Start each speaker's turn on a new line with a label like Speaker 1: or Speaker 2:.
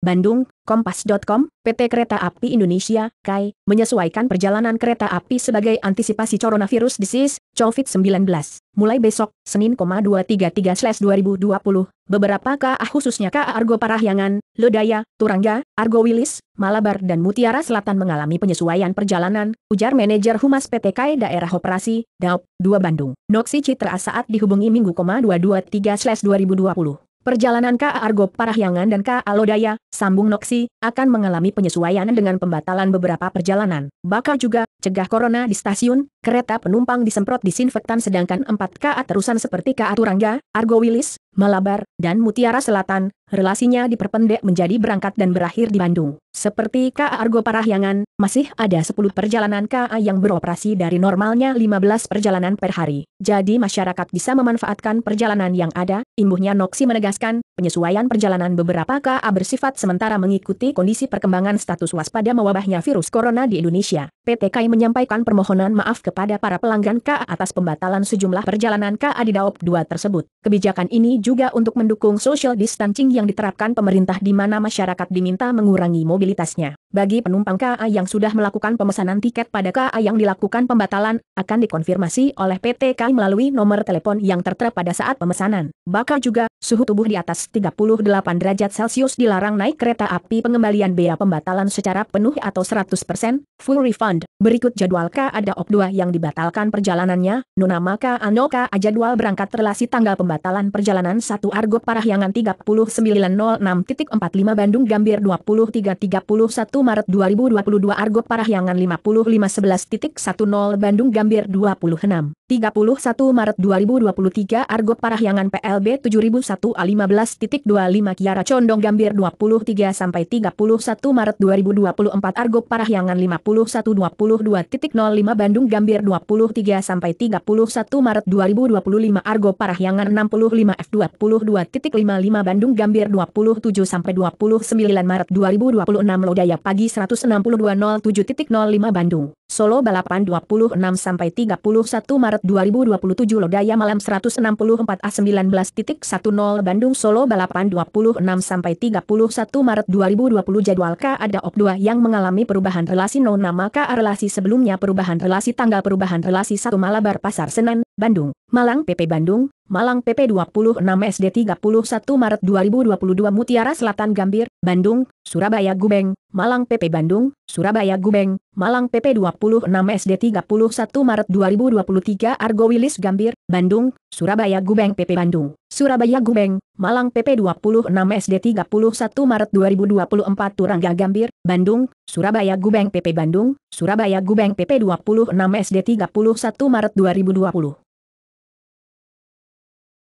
Speaker 1: Bandung, Kompas.com, PT Kereta Api Indonesia, KAI, menyesuaikan perjalanan kereta api sebagai antisipasi coronavirus disease, COVID-19. Mulai besok, Senin, 233-2020, beberapa KA khususnya KA Argo Parahyangan, Lodaya, Turangga, Argo Wilis, Malabar dan Mutiara Selatan mengalami penyesuaian perjalanan, ujar manajer Humas PT KAI Daerah Operasi, DAOP, 2 Bandung. Noksi Citra saat dihubungi Minggu, 223-2020. Perjalanan Ka Argo Parahyangan dan Ka Alodaya, sambung Noksi, akan mengalami penyesuaian dengan pembatalan beberapa perjalanan. Bakal juga, cegah corona di stasiun, kereta penumpang disemprot disinfektan sedangkan 4 Ka terusan seperti Ka Turangga, Argo Wilis, Malabar, dan Mutiara Selatan, relasinya diperpendek menjadi berangkat dan berakhir di Bandung. Seperti KA Argo Parahyangan, masih ada 10 perjalanan KA yang beroperasi dari normalnya 15 perjalanan per hari. Jadi masyarakat bisa memanfaatkan perjalanan yang ada, imbuhnya Noksi menegaskan, penyesuaian perjalanan beberapa KA bersifat sementara mengikuti kondisi perkembangan status waspada mewabahnya virus corona di Indonesia. PT KAI menyampaikan permohonan maaf kepada para pelanggan KA atas pembatalan sejumlah perjalanan KA di Daop 2 tersebut. Kebijakan ini juga untuk mendukung social distancing yang diterapkan pemerintah di mana masyarakat diminta mengurangi mobilitasnya. Bagi penumpang KA yang sudah melakukan pemesanan tiket pada KA yang dilakukan pembatalan, akan dikonfirmasi oleh PT KAI melalui nomor telepon yang tertera pada saat pemesanan. Bakal juga, suhu tubuh di atas 38 derajat Celcius dilarang naik kereta api pengembalian bea pembatalan secara penuh atau 100%, full refund. Berikut jadwal KA ada OP2 yang dibatalkan perjalanannya, Nunama KA Noka jadwal berangkat relasi tanggal pembatalan perjalanan Kanan 1 Argo Parahyangan 3906.45 Bandung Gambir 2331 Maret 2022 Argo Parahyangan 5511.10 Bandung Gambir 26 31 Maret 2023 Argo Parahyangan PLB 7001 A15.25 Kiara Condong Gambir 23 sampai 31 Maret 2024 Argo Parahyangan 5122.05 Bandung Gambir 23 sampai 31 Maret 2025 Argo Parahyangan 65 F22.55 Bandung Gambir 27 sampai 29 Maret 2026 Lodaya Pagi 162.07.05 Bandung Solo Balapan 26-31 Maret 2027 Lodaya Malam 164 A 19.10 Bandung Solo Balapan 26-31 Maret 2020 Jadwal K ada op 2 yang mengalami perubahan relasi no nama K relasi sebelumnya perubahan relasi tanggal perubahan relasi 1 Malabar Pasar Senen, Bandung, Malang PP Bandung, Malang PP 26 SD 31 Maret 2022 Mutiara Selatan Gambir, Bandung, Surabaya Gubeng, Malang PP Bandung, Surabaya Gubeng, Malang PP 26 SD 31 Maret 2023 Argo Wilis Gambir, Bandung, Surabaya Gubeng PP Bandung, Surabaya Gubeng, Malang PP 26 SD 31 Maret 2024 Turangga Gambir, Bandung, Surabaya Gubeng PP Bandung, Surabaya Gubeng PP 26 SD 31 Maret 2020